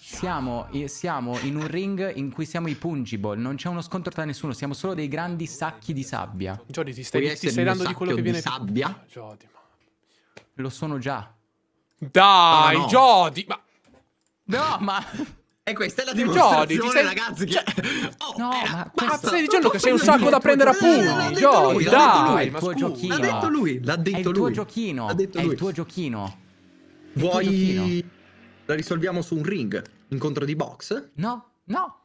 Siamo, siamo, in un ring in cui siamo i pungible, non c'è uno scontro tra nessuno, siamo solo dei grandi sacchi di sabbia. Jody, ti stai, ti stai dando di quello che viene... sabbia? Jody, ah, ma... Lo sono già. Dai, no, ma... No, ma... E questa è la dimostrazione, Jody, sei... ragazzi, che... Oh, no, eh, ma, ma stai dicendo che sei un sacco da prendere a pugni, Jody, dai! L'ha detto lui, l'ha detto lui, l'ha detto lui. È il tuo giochino, è il tuo giochino. Vuoi... La risolviamo su un ring? Incontro di box? No, no.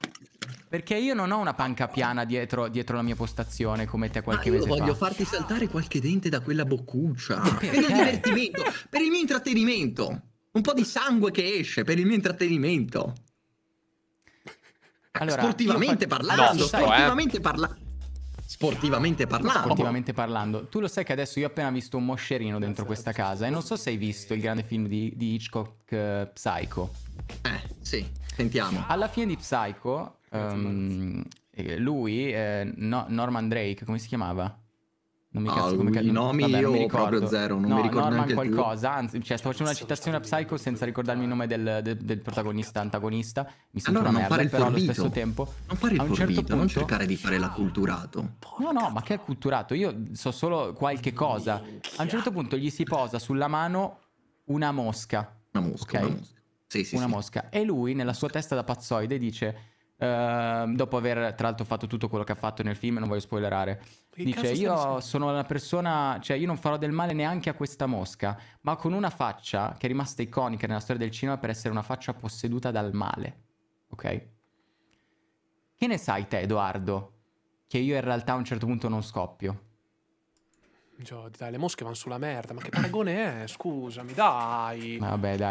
Perché io non ho una panca piana dietro, dietro la mia postazione come te qualche ah, mese fa. Io voglio farti saltare qualche dente da quella boccuccia. Perché? Per il divertimento, per il mio intrattenimento. Un po' di sangue che esce per il mio intrattenimento. Allora, sportivamente fa... parlando, no, eh. sportivamente sai... parlando. Sportivamente parlando. Sportivamente parlando. Tu lo sai che adesso io ho appena visto un moscerino dentro questa casa e non so se hai visto il grande film di, di Hitchcock uh, Psycho. Eh, sì, sentiamo. Alla fine di Psycho, um, lui, eh, no, Norman Drake, come si chiamava? Non mi ah, cazzo, ah, come cazzo. I nomi Vabbè, io proprio zero, non no, mi ricordo Norman qualcosa, più. anzi, cioè, sto facendo una citazione a Psycho senza ricordarmi il nome del, del, del protagonista, antagonista. Mi sembra allora, una merda, però forbito. allo stesso tempo... Non fare il certo forbito, certo non cercare di fare l'acculturato. No, no, ma che acculturato? Io so solo qualche cosa. A un certo punto gli si posa sulla mano una mosca. Una mosca, okay? una mosca. Sì, sì, una sì. mosca. E lui, nella sua testa da pazzoide, dice... Uh, dopo aver tra l'altro fatto tutto quello che ha fatto nel film, non voglio spoilerare. Che dice: Io dicendo? sono una persona, cioè io non farò del male neanche a questa mosca, ma con una faccia che è rimasta iconica nella storia del cinema per essere una faccia posseduta dal male. Ok? Che ne sai te, Edoardo? Che io in realtà a un certo punto non scoppio. Gio, dai, le mosche vanno sulla merda, ma che paragone è? Scusami, dai. Vabbè, dai.